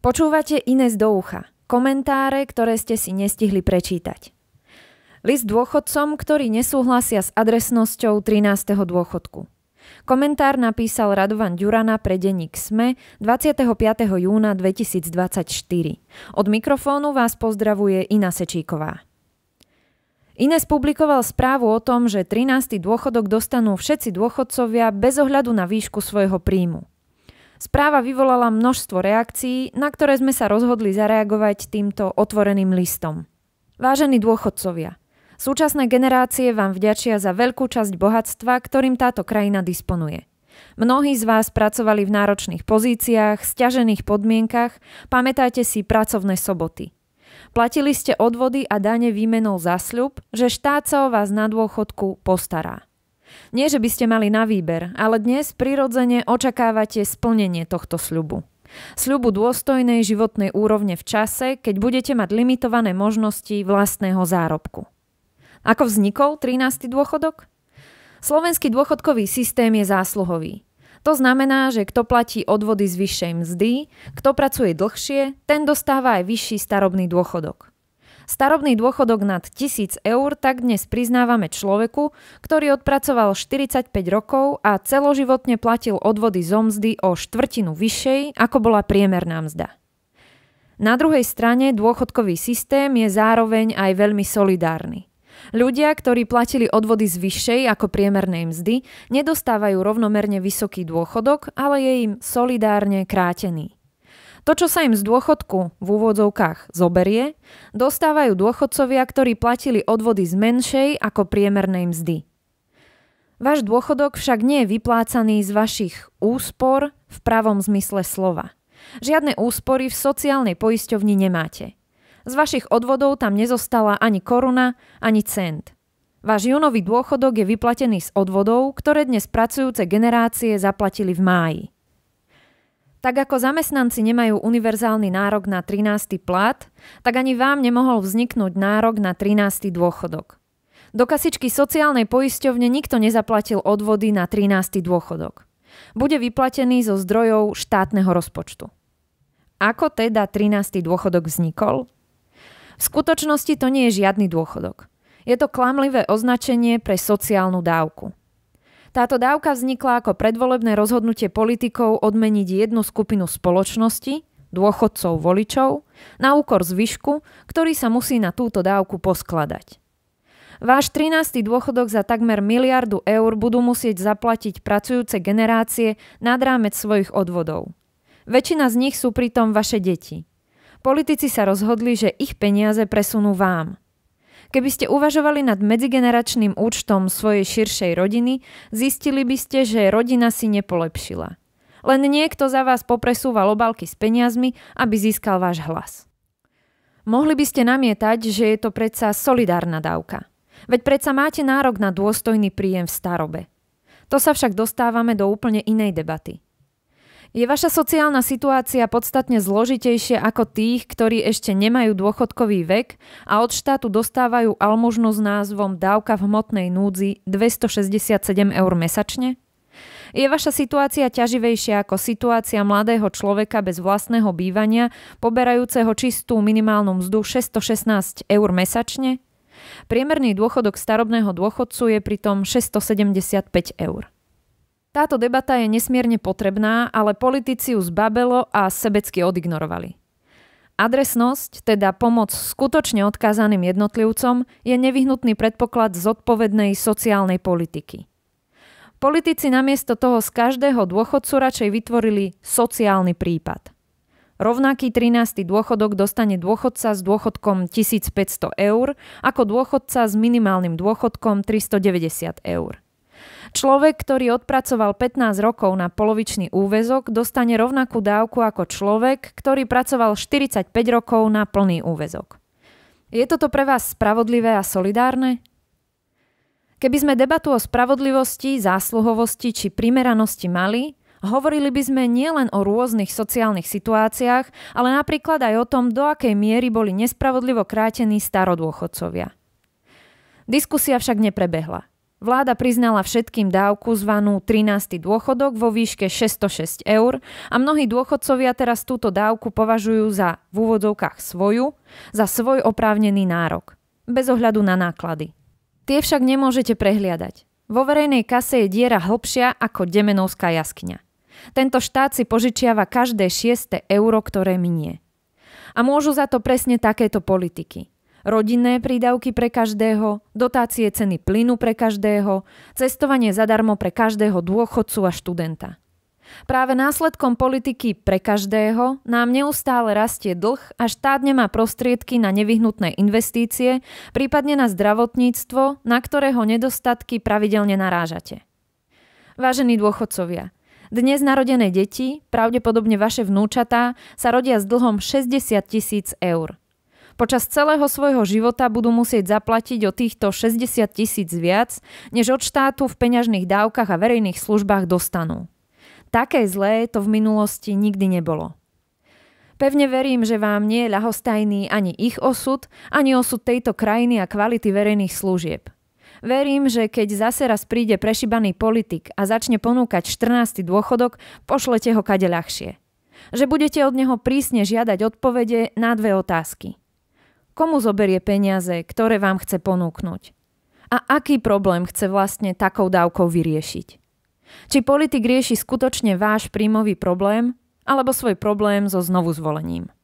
Počúvate Ines do ucha. Komentáre, ktoré ste si nestihli prečítať. List dôchodcom, ktorí nesúhlasia s adresnosťou 13. dôchodku. Komentár napísal Radovan Ďurana pre denník SME 25. júna 2024. Od mikrofónu vás pozdravuje Ina Sečíková. Ines publikoval správu o tom, že 13. dôchodok dostanú všetci dôchodcovia bez ohľadu na výšku svojho príjmu. Správa vyvolala množstvo reakcií, na ktoré sme sa rozhodli zareagovať týmto otvoreným listom. Vážení dôchodcovia, súčasné generácie vám vďačia za veľkú časť bohatstva, ktorým táto krajina disponuje. Mnohí z vás pracovali v náročných pozíciách, stiažených podmienkach, pamätáte si pracovné soboty. Platili ste odvody a dane výmenou za sľub, že štát sa o vás na dôchodku postará. Nie, že by ste mali na výber, ale dnes prirodzene očakávate splnenie tohto sľubu. Sľubu dôstojnej životnej úrovne v čase, keď budete mať limitované možnosti vlastného zárobku. Ako vznikol 13. dôchodok? Slovenský dôchodkový systém je zásluhový. To znamená, že kto platí odvody z vyššej mzdy, kto pracuje dlhšie, ten dostáva aj vyšší starobný dôchodok. Starobný dôchodok nad 1000 eur tak dnes priznávame človeku, ktorý odpracoval 45 rokov a celoživotne platil odvody zo mzdy o štvrtinu vyššej, ako bola priemerná mzda. Na druhej strane dôchodkový systém je zároveň aj veľmi solidárny. Ľudia, ktorí platili odvody z vyššej ako priemernej mzdy, nedostávajú rovnomerne vysoký dôchodok, ale je im solidárne krátený. To, čo sa im z dôchodku v úvodzovkách zoberie, dostávajú dôchodcovia, ktorí platili odvody z menšej ako priemernej mzdy. Váš dôchodok však nie je vyplácaný z vašich úspor v pravom zmysle slova. Žiadne úspory v sociálnej poisťovni nemáte. Z vašich odvodov tam nezostala ani koruna, ani cent. Váš junový dôchodok je vyplatený z odvodov, ktoré dnes pracujúce generácie zaplatili v máji. Tak ako zamestnanci nemajú univerzálny nárok na 13. plat, tak ani vám nemohol vzniknúť nárok na 13. dôchodok. Do kasičky sociálnej poisťovne nikto nezaplatil odvody na 13. dôchodok. Bude vyplatený zo zdrojov štátneho rozpočtu. Ako teda 13. dôchodok vznikol? V skutočnosti to nie je žiadny dôchodok. Je to klamlivé označenie pre sociálnu dávku – táto dávka vznikla ako predvolebné rozhodnutie politikov odmeniť jednu skupinu spoločnosti, dôchodcov voličov, na úkor zvyšku, ktorý sa musí na túto dávku poskladať. Váš 13. dôchodok za takmer miliardu eur budú musieť zaplatiť pracujúce generácie nad rámec svojich odvodov. Väčšina z nich sú pritom vaše deti. Politici sa rozhodli, že ich peniaze presunú vám. Keby ste uvažovali nad medzigeneračným účtom svojej širšej rodiny, zistili by ste, že rodina si nepolepšila. Len niekto za vás popresúval obálky s peniazmi, aby získal váš hlas. Mohli by ste namietať, že je to predsa solidárna dávka. Veď predsa máte nárok na dôstojný príjem v starobe. To sa však dostávame do úplne inej debaty – je vaša sociálna situácia podstatne zložitejšia ako tých, ktorí ešte nemajú dôchodkový vek a od štátu dostávajú almužnu s názvom dávka v hmotnej núdzi 267 eur mesačne? Je vaša situácia ťaživejšia ako situácia mladého človeka bez vlastného bývania, poberajúceho čistú minimálnu mzdu 616 eur mesačne? Priemerný dôchodok starobného dôchodcu je pritom 675 eur. Táto debata je nesmierne potrebná, ale politici ju zbabelo a sebecky odignorovali. Adresnosť, teda pomoc skutočne odkázaným jednotlivcom, je nevyhnutný predpoklad zodpovednej sociálnej politiky. Politici namiesto toho z každého dôchodcu radšej vytvorili sociálny prípad. Rovnaký 13. dôchodok dostane dôchodca s dôchodkom 1500 eur ako dôchodca s minimálnym dôchodkom 390 eur. Človek, ktorý odpracoval 15 rokov na polovičný úvezok, dostane rovnakú dávku ako človek, ktorý pracoval 45 rokov na plný úvezok. Je toto pre vás spravodlivé a solidárne? Keby sme debatu o spravodlivosti, zásluhovosti či primeranosti mali, Hovorili by sme nielen o rôznych sociálnych situáciách, ale napríklad aj o tom, do akej miery boli nespravodlivo krátení starodôchodcovia. Diskusia však neprebehla. Vláda priznala všetkým dávku zvanú 13. dôchodok vo výške 606 eur a mnohí dôchodcovia teraz túto dávku považujú za v úvodzovkách svoju, za svoj oprávnený nárok, bez ohľadu na náklady. Tie však nemôžete prehliadať. Vo verejnej kase je diera hlbšia ako Demenovská jaskňa. Tento štát si požičiava každé šieste euro, ktoré minie. A môžu za to presne takéto politiky – rodinné prídavky pre každého, dotácie ceny plynu pre každého, cestovanie zadarmo pre každého dôchodcu a študenta. Práve následkom politiky pre každého nám neustále rastie dlh a štát nemá prostriedky na nevyhnutné investície, prípadne na zdravotníctvo, na ktorého nedostatky pravidelne narážate. Vážení dôchodcovia, dnes narodené deti, pravdepodobne vaše vnúčatá, sa rodia s dlhom 60 tisíc eur. Počas celého svojho života budú musieť zaplatiť o týchto 60 tisíc viac, než od štátu v peňažných dávkach a verejných službách dostanú. Také zlé to v minulosti nikdy nebolo. Pevne verím, že vám nie je ľahostajný ani ich osud, ani osud tejto krajiny a kvality verejných služieb. Verím, že keď zase raz príde prešibaný politik a začne ponúkať 14. dôchodok, pošlete ho kade ľahšie. Že budete od neho prísne žiadať odpovede na dve otázky komu zoberie peniaze, ktoré vám chce ponúknuť a aký problém chce vlastne takou dávkou vyriešiť. Či politik rieši skutočne váš príjmový problém alebo svoj problém so znovuzvolením.